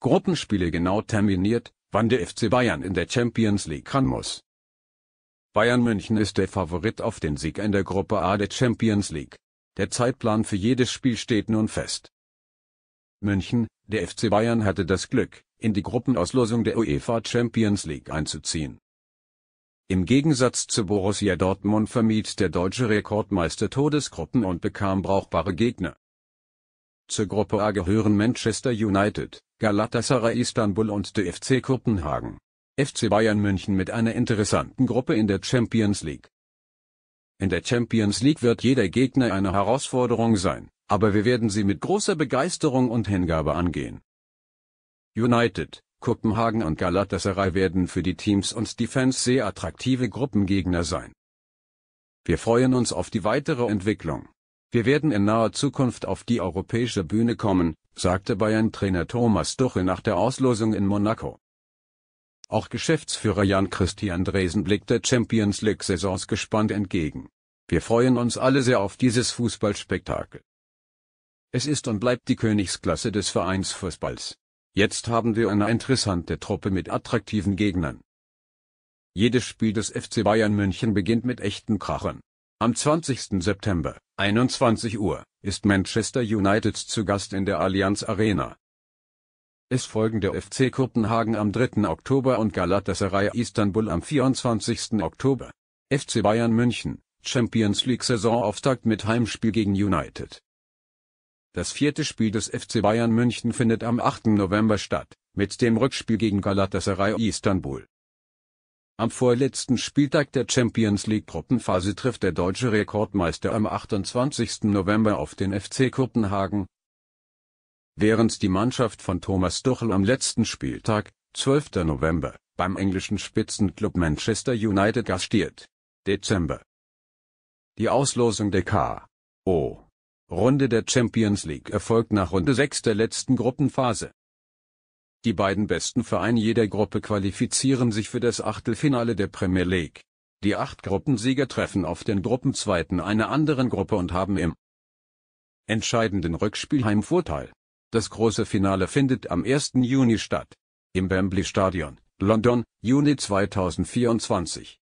Gruppenspiele genau terminiert, wann der FC Bayern in der Champions League ran muss. Bayern München ist der Favorit auf den Sieg in der Gruppe A der Champions League. Der Zeitplan für jedes Spiel steht nun fest. München, der FC Bayern hatte das Glück, in die Gruppenauslosung der UEFA Champions League einzuziehen. Im Gegensatz zu Borussia Dortmund vermied der deutsche Rekordmeister Todesgruppen und bekam brauchbare Gegner. Zur Gruppe A gehören Manchester United, Galatasaray Istanbul und der FC Kopenhagen. FC Bayern München mit einer interessanten Gruppe in der Champions League. In der Champions League wird jeder Gegner eine Herausforderung sein, aber wir werden sie mit großer Begeisterung und Hingabe angehen. United, Kopenhagen und Galatasaray werden für die Teams und die Fans sehr attraktive Gruppengegner sein. Wir freuen uns auf die weitere Entwicklung. Wir werden in naher Zukunft auf die europäische Bühne kommen, sagte Bayern-Trainer Thomas Duche nach der Auslosung in Monaco. Auch Geschäftsführer Jan-Christian Dresen blickt der Champions League-Saisons gespannt entgegen. Wir freuen uns alle sehr auf dieses Fußballspektakel. Es ist und bleibt die Königsklasse des Vereinsfußballs. Jetzt haben wir eine interessante Truppe mit attraktiven Gegnern. Jedes Spiel des FC Bayern München beginnt mit echten Krachern. Am 20. September, 21 Uhr, ist Manchester United zu Gast in der Allianz Arena. Es folgen der FC Kopenhagen am 3. Oktober und Galatasaray Istanbul am 24. Oktober. FC Bayern München, Champions League Saisonauftakt mit Heimspiel gegen United. Das vierte Spiel des FC Bayern München findet am 8. November statt, mit dem Rückspiel gegen Galatasaray Istanbul. Am vorletzten Spieltag der Champions League Gruppenphase trifft der deutsche Rekordmeister am 28. November auf den FC Kopenhagen. Während die Mannschaft von Thomas Tuchel am letzten Spieltag, 12. November, beim englischen Spitzenclub Manchester United gastiert. Dezember. Die Auslosung der K.O. Runde der Champions League erfolgt nach Runde 6 der letzten Gruppenphase. Die beiden besten Vereine jeder Gruppe qualifizieren sich für das Achtelfinale der Premier League. Die acht Gruppensieger treffen auf den Gruppenzweiten einer anderen Gruppe und haben im entscheidenden Rückspiel Heimvorteil. Das große Finale findet am 1. Juni statt. Im Wembley Stadion, London, Juni 2024.